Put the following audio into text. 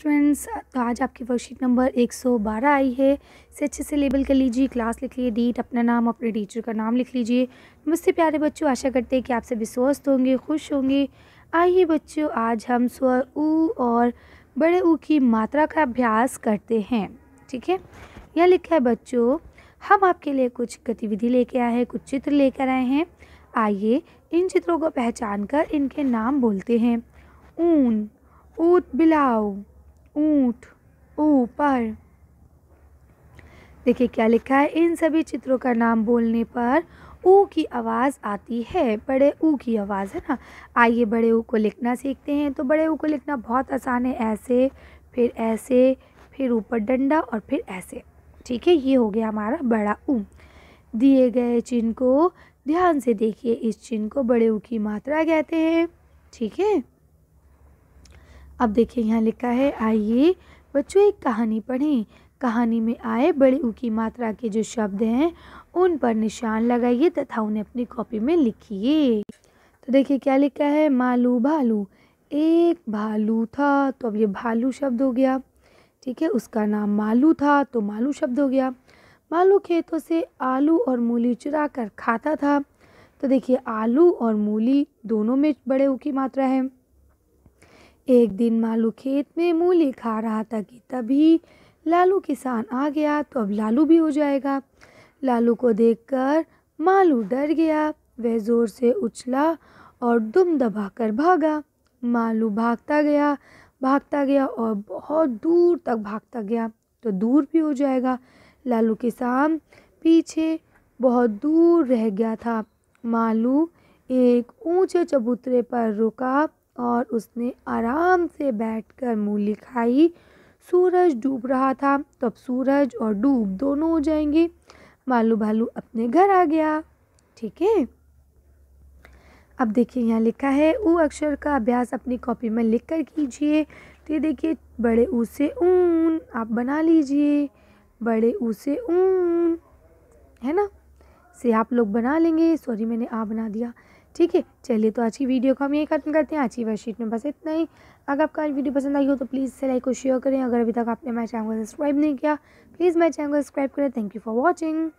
students तो आज आपकी वर्कशीट नंबर 112 आई है इसे अच्छे से लेबल कर लीजिए क्लास लिख लिए डेट अपना नाम अपने टीचर का नाम लिख लीजिए नमस्ते प्यारे बच्चों आशा करते हैं कि आप सभी स्वस्थ होंगे खुश होंगे आइए बच्चों आज हम स्वर ऊ और बड़े ऊ की मात्रा का अभ्यास करते हैं ठीक है यह लिखा है बच्चों हम आपके लिए कुछ गतिविधि लेके आए हैं कुछ चित्र लेकर आए हैं आइए इन चित्रों को पहचान कर इनके नाम बोलते हैं ऊन ऊत बिलाऊ ऊंट ऊपर देखिए क्या लिखा है इन सभी चित्रों का नाम बोलने पर ऊ की आवाज़ आती है बड़े ऊ की आवाज़ है ना आइए बड़े ऊ को लिखना सीखते हैं तो बड़े ऊ को लिखना बहुत आसान है ऐसे फिर ऐसे फिर ऊपर डंडा और फिर ऐसे ठीक है ये हो गया हमारा बड़ा ऊ दिए गए चिन्ह को ध्यान से देखिए इस चिन्ह को बड़े ऊ की मात्रा कहते हैं ठीक है अब देखिए यहाँ लिखा है आइए बच्चों एक कहानी पढ़ें कहानी में आए बड़े ऊ की मात्रा के जो शब्द हैं उन पर निशान लगाइए तथा उन्हें अपनी कॉपी में लिखिए तो देखिए क्या लिखा है मालू भालू एक भालू था तो अब ये भालू शब्द हो गया ठीक है उसका नाम मालू था तो मालू शब्द हो गया मालू खेतों से आलू और मूली चुरा कर खाता था तो देखिए आलू और मूली दोनों में बड़े ऊ की मात्रा है एक दिन मालू खेत में मूली खा रहा था कि तभी लालू किसान आ गया तो अब लालू भी हो जाएगा लालू को देखकर मालू डर गया वह ज़ोर से उछला और दुम दबाकर भागा मालू भागता गया भागता गया और बहुत दूर तक भागता गया तो दूर भी हो जाएगा लालू किसान पीछे बहुत दूर रह गया था मालू एक ऊंचे चबूतरे पर रुका और उसने आराम से बैठकर मूली खाई सूरज डूब रहा था तो अब सूरज और डूब दोनों हो जाएंगे मालू भालू अपने घर आ गया ठीक है अब देखिए यहाँ लिखा है ऊ अक्षर का अभ्यास अपनी कॉपी में लिख कर कीजिए तो देखिए बड़े ऊ से ऊन आप बना लीजिए बड़े ऊ से ऊन है ना से आप लोग बना लेंगे सॉरी मैंने आ बना दिया ठीक है चलिए तो आज की वीडियो को हम यही खत्म करते हैं आज की वर्कशीट में बस इतना ही अगर आपका आज वीडियो पसंद आई हो तो प्लीज़ से लाइक और शेयर करें अगर अभी तक आपने मेरे चैनल को सब्सक्राइब नहीं किया प्लीज़ मेरे चैनल को सब्सक्राइब करें थैंक यू फॉर वॉचिंग